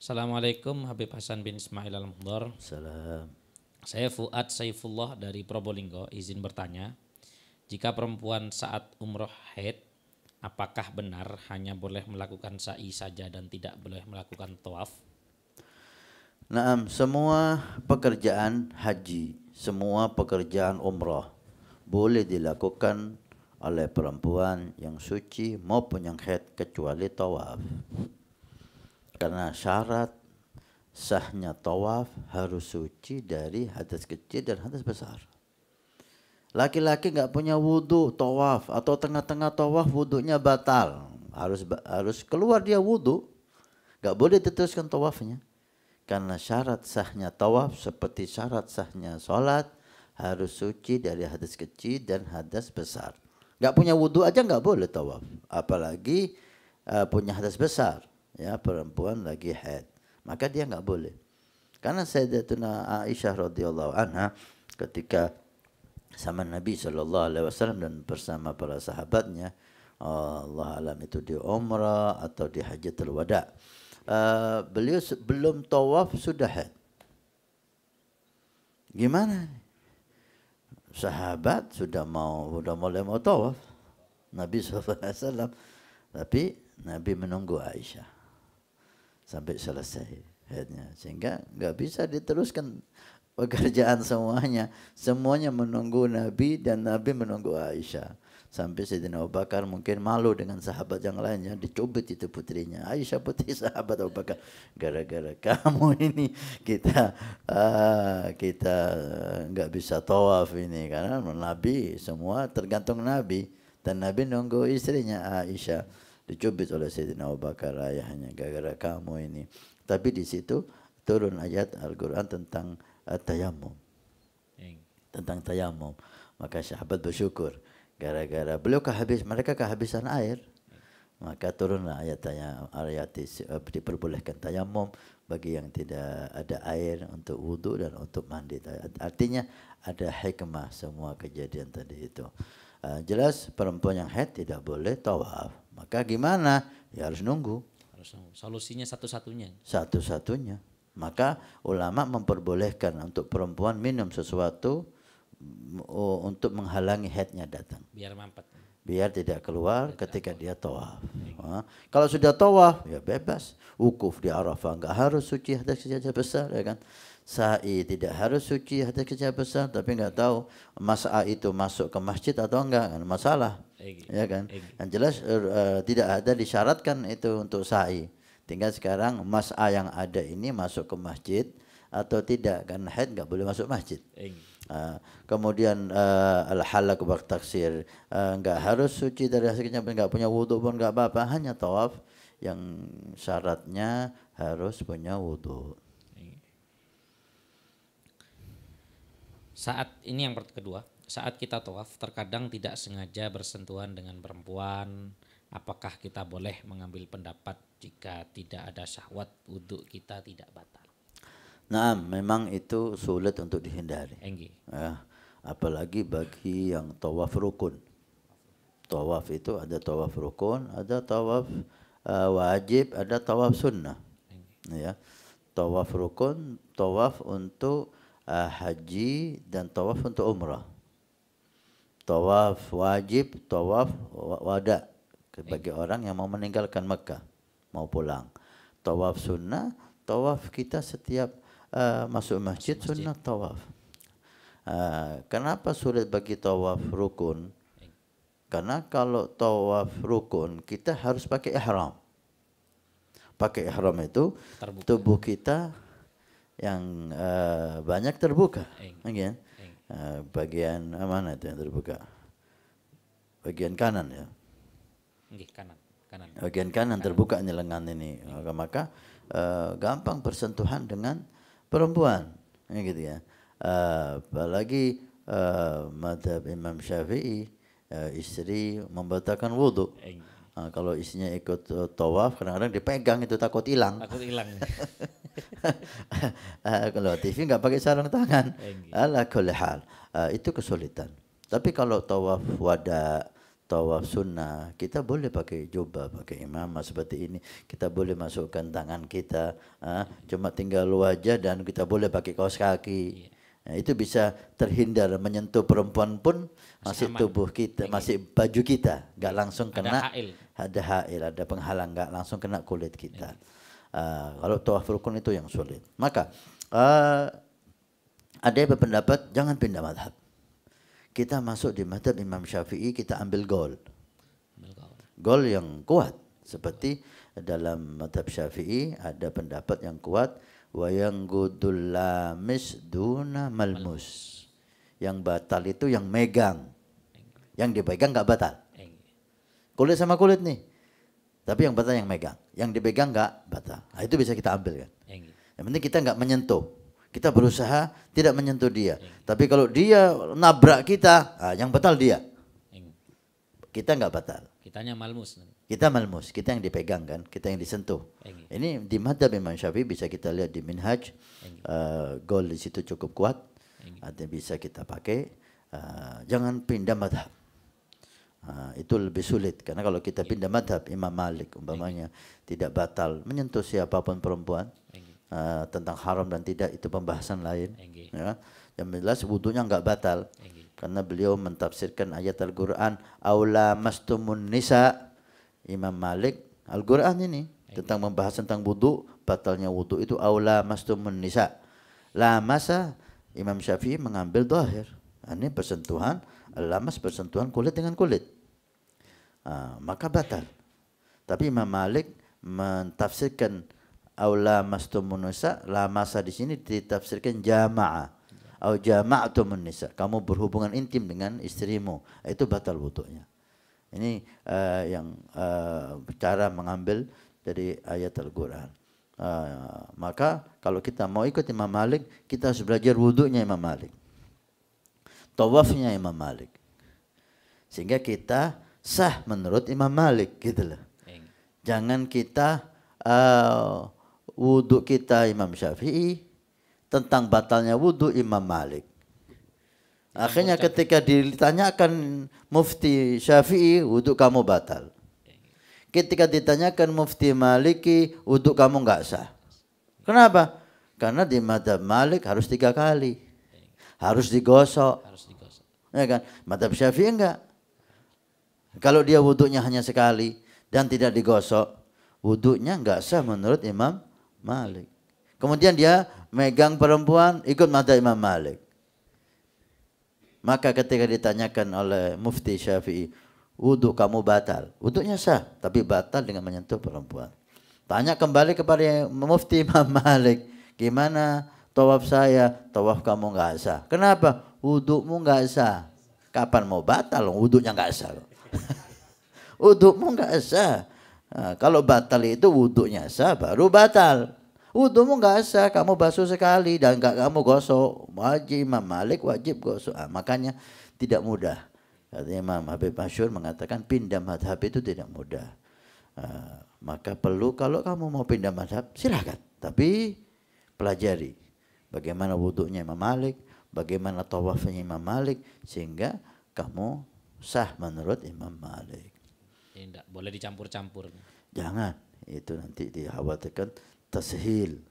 Assalamualaikum Habib Hasan bin Ismail Al-Mudhar. Salam. Saya Fuad Saifullah dari Probolinggo, izin bertanya. Jika perempuan saat umroh haid, apakah benar hanya boleh melakukan sa'i saja dan tidak boleh melakukan tawaf? Nah, semua pekerjaan haji, semua pekerjaan umroh boleh dilakukan oleh perempuan yang suci maupun yang haid kecuali tawaf. Karena syarat sahnya tawaf harus suci dari hadas kecil dan hadas besar. Laki-laki nggak -laki punya wudhu tawaf atau tengah-tengah tawaf wudhunya batal. Harus harus keluar dia wudhu. Nggak boleh diteruskan tawafnya. Karena syarat sahnya tawaf seperti syarat sahnya sholat harus suci dari hadas kecil dan hadas besar. Nggak punya wudhu aja nggak boleh tawaf. Apalagi uh, punya hadas besar ya perempuan lagi haid maka dia nggak boleh karena Sayyidatuna Aisyah radhiyallahu anha ketika sama Nabi Shallallahu Alaihi Wasallam dan bersama para sahabatnya Allah alam itu di Umrah atau di Hajatul Wada uh, beliau belum tawaf sudah haid gimana sahabat sudah mau sudah mulai mau tawaf Nabi SAW tapi Nabi menunggu Aisyah sampai selesai headnya sehingga nggak bisa diteruskan pekerjaan semuanya semuanya menunggu Nabi dan Nabi menunggu Aisyah sampai Sayyidina Abu Bakar mungkin malu dengan sahabat yang lainnya dicubit itu putrinya Aisyah putri sahabat Abu Bakar gara-gara kamu ini kita uh, kita nggak bisa tawaf ini karena Nabi semua tergantung Nabi dan Nabi nunggu istrinya Aisyah dicubit oleh Sayyidina Abu Bakar ayahnya gara-gara kamu ini. Tapi di situ turun ayat Al-Qur'an tentang eh, tayamum. Tentang tayamum. Maka sahabat bersyukur gara-gara beliau kehabis mereka kehabisan air. Maka turunlah ayat tayamum, ayat eh, diperbolehkan tayamum bagi yang tidak ada air untuk wudhu dan untuk mandi. Artinya ada hikmah semua kejadian tadi itu. Uh, jelas perempuan yang haid tidak boleh tawaf maka gimana? Ya harus nunggu. Harus nunggu. Solusinya satu-satunya. Satu-satunya. Maka ulama memperbolehkan untuk perempuan minum sesuatu oh, untuk menghalangi headnya datang. Biar mampet. Biar tidak keluar Biar ketika dia tawaf. Nah, kalau sudah tawaf ya bebas. Ukuf di Arafah enggak harus suci hadas besar ya kan sa'i tidak harus suci hati kecil besar tapi nggak tahu masa itu masuk ke masjid atau enggak kan masalah Egi. ya kan Egi. yang jelas uh, tidak ada disyaratkan itu untuk sa'i tinggal sekarang masa yang ada ini masuk ke masjid atau tidak kan haid nggak boleh masuk masjid Uh, kemudian uh, eh, al-halak bak taksir uh, nggak harus suci dari hasil kencing nggak punya wudhu pun nggak apa-apa hanya tawaf yang syaratnya harus punya wudhu. saat ini yang kedua saat kita tawaf terkadang tidak sengaja bersentuhan dengan perempuan apakah kita boleh mengambil pendapat jika tidak ada syahwat wudhu kita tidak batal Nah, memang itu sulit untuk dihindari. Enggi. Ya, apalagi bagi yang tawaf rukun. Tawaf itu ada tawaf rukun, ada tawaf uh, wajib, ada tawaf sunnah. Ya, tawaf rukun, tawaf untuk uh, haji dan tawaf untuk umrah. Tawaf wajib, tawaf wada iya. bagi orang yang mau meninggalkan Mekah, mau pulang. Tawaf sunnah, tawaf kita setiap uh, masuk masjid, sunnah tawaf. Uh, kenapa sulit bagi tawaf rukun? Karena kalau tawaf rukun kita harus pakai ihram. Pakai ihram itu Terbuka. tubuh kita yang uh, banyak terbuka. Eh, bagian, uh, eh, bagian mana itu yang terbuka? Bagian kanan ya. kanan. Kanan. Bagian kanan, kanan. terbuka ini lengan ini. Maka, maka uh, gampang bersentuhan dengan perempuan. gitu ya. Uh, apalagi uh, madhab Imam Syafi'i uh, istri membatalkan wudhu. Uh, nah, kalau istrinya ikut uh, tawaf kadang-kadang dipegang itu takut hilang. Takut hilang. Eh, kalau TV nggak pakai sarung tangan. Ala hal. Eh, itu kesulitan. Tapi kalau tawaf wada, tawaf sunnah, kita boleh pakai jubah, pakai imamah seperti ini. Kita boleh masukkan tangan kita. Eh, cuma tinggal wajah dan kita boleh pakai kaos kaki. Nah, itu bisa terhindar menyentuh perempuan pun masih, aman. tubuh kita, masih baju kita, nggak langsung kena ada hail, ada, hail, ada penghalang nggak langsung kena kulit kita. Iya. Eh, kalau tawaf rukun itu yang sulit. Maka uh, ada yang berpendapat jangan pindah madhab. Kita masuk di madhab Imam Syafi'i kita ambil gol. Gol yang kuat. Seperti dalam madhab Syafi'i ada pendapat yang kuat. Wayang gudul duna malmus. Yang batal itu yang megang. Yang dipegang nggak batal. Kulit sama kulit nih. Tapi yang batal yang megang. Yang dipegang nggak batal. Nah, itu bisa kita ambil kan. Yang, gitu. penting kita nggak menyentuh. Kita berusaha tidak menyentuh dia. Gitu. Tapi kalau dia nabrak kita, nah, yang batal dia. Gitu. Kita nggak batal. Kita Kitanya malmus. Kita malmus. Kita yang dipegang kan. Kita yang disentuh. Ini di mata memang Syafi'i bisa kita lihat di Minhaj. Uh, gol di situ cukup kuat. Artinya bisa kita pakai. Uh, jangan pindah madhab itu lebih sulit karena kalau kita pindah madhab Imam Malik umpamanya tidak batal menyentuh siapapun perempuan uh, tentang haram dan tidak itu pembahasan lain ya yang jelas wudhunya nggak batal karena beliau mentafsirkan ayat Al-Qur'an aula mastumun nisa Imam Malik Al-Qur'an ini tentang membahas tentang wudhu batalnya wudhu itu aula mastumun nisa la masa Imam Syafi'i mengambil dohir Ah, ini persentuhan lamas persentuhan kulit dengan kulit. Ah, maka batal. Tapi Imam Malik mentafsirkan aula nisa, lamasa di sini ditafsirkan jamaah au jama'tumun nisa kamu berhubungan intim dengan istrimu itu batal wudunya ini uh, yang uh, cara mengambil dari ayat Al-Qur'an uh, maka kalau kita mau ikut Imam Malik kita harus belajar wudunya Imam Malik tawafnya Imam Malik. Sehingga kita sah menurut Imam Malik gitu loh. Iya. Jangan kita uh, eh, wudhu kita Imam Syafi'i tentang batalnya wudhu Imam Malik. Akhirnya ketika ditanyakan mufti Syafi'i, wudhu kamu batal. Iya. Ketika ditanyakan mufti Maliki, wudhu kamu nggak sah. Kenapa? Karena di madhab Malik harus tiga kali harus digosok. Harus digosok. Ya kan? Madhab Syafi'i enggak. Kalau dia wuduknya hanya sekali dan tidak digosok, wuduknya enggak sah menurut Imam Malik. Kemudian dia megang perempuan ikut madhab Imam Malik. Maka ketika ditanyakan oleh Mufti Syafi'i, wudhu kamu batal. Wudhunya sah, tapi batal dengan menyentuh perempuan. Tanya kembali kepada Mufti Imam Malik, gimana Tawaf saya, tawaf kamu nggak sah. Kenapa? Wudukmu nggak sah. Kapan mau batal? Wuduknya nggak sah. wudukmu nggak sah. Nah, kalau batal itu wuduknya sah, baru batal. Wudukmu nggak sah, kamu basuh sekali dan nggak kamu gosok. Wajib Imam Malik wajib gosok. Ah, makanya tidak mudah. Katanya Imam Habib Masyur mengatakan pindah madhab itu tidak mudah. Nah, maka perlu kalau kamu mau pindah madhab silahkan. Tapi pelajari bagaimana wudhunya Imam Malik, bagaimana tawafnya Imam Malik, sehingga kamu sah menurut Imam Malik. Ini tidak boleh dicampur-campur. Jangan, itu nanti dikhawatirkan tashil.